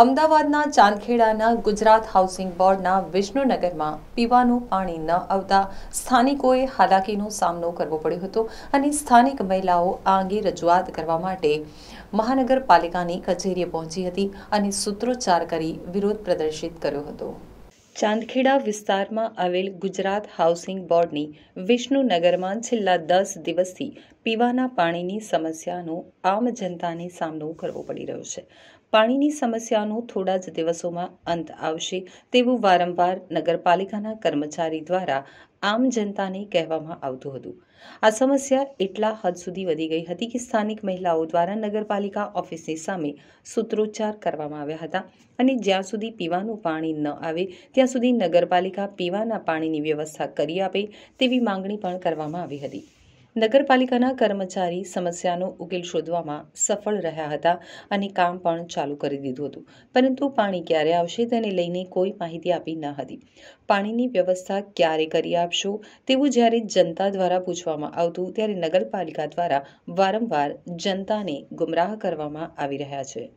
અમદાવાદના ચાંદખેડાના ગુજરાત હાઉસિંગ બોર્ડના વિષ્ણુનગરમાં પીવાનું પાણી ન આવતા સ્થાનિકોએ હાલાકીનો સામનો કરવો પડ્યો હતો અને સ્થાનિક મહિલાઓ આ અંગે રજૂઆત કરવા માટે મહાનગરપાલિકાની કચેરીએ પહોંચી હતી અને સૂત્રોચ્ચાર કરી વિરોધ પ્રદર્શિત કર્યો હતો ચાંદખેડા વિસ્તારમાં આવેલ ગુજરાત હાઉસિંગ બોર્ડની વિષ્ણુનગરમાં છેલ્લા દસ દિવસથી પીવાના પાણીની સમસ્યાનો આમ જનતાને સામનો કરવો પડી રહ્યો છે પાણીની સમસ્યાનો થોડા જ દિવસોમાં અંત આવશે તેવું વારંવાર નગરપાલિકાના કર્મચારી દ્વારા આમ જનતાને કહેવામાં આવતું હતું આ સમસ્યા એટલા હદ સુધી વધી ગઈ હતી કે સ્થાનિક મહિલાઓ દ્વારા નગરપાલિકા ઓફિસની સામે સૂત્રોચ્ચાર કરવામાં આવ્યા હતા અને જ્યાં સુધી પીવાનું પાણી ન આવે ત્યાં સુધી નગરપાલિકા પીવાના પાણીની વ્યવસ્થા કરી આપે તેવી માંગણી પણ કરવામાં આવી હતી નગરપાલિકાના કર્મચારી સમસ્યાનો ઉકેલ શોધવામાં સફળ રહ્યા હતા અને કામ પણ ચાલુ કરી દીધું હતું પરંતુ પાણી ક્યારે આવશે તેને લઈને કોઈ માહિતી આપી ન હતી પાણીની વ્યવસ્થા ક્યારે કરી આપશો તેવું જ્યારે જનતા દ્વારા પૂછવામાં આવતું ત્યારે નગરપાલિકા દ્વારા વારંવાર જનતાને ગુમરાહ કરવામાં આવી રહ્યા છે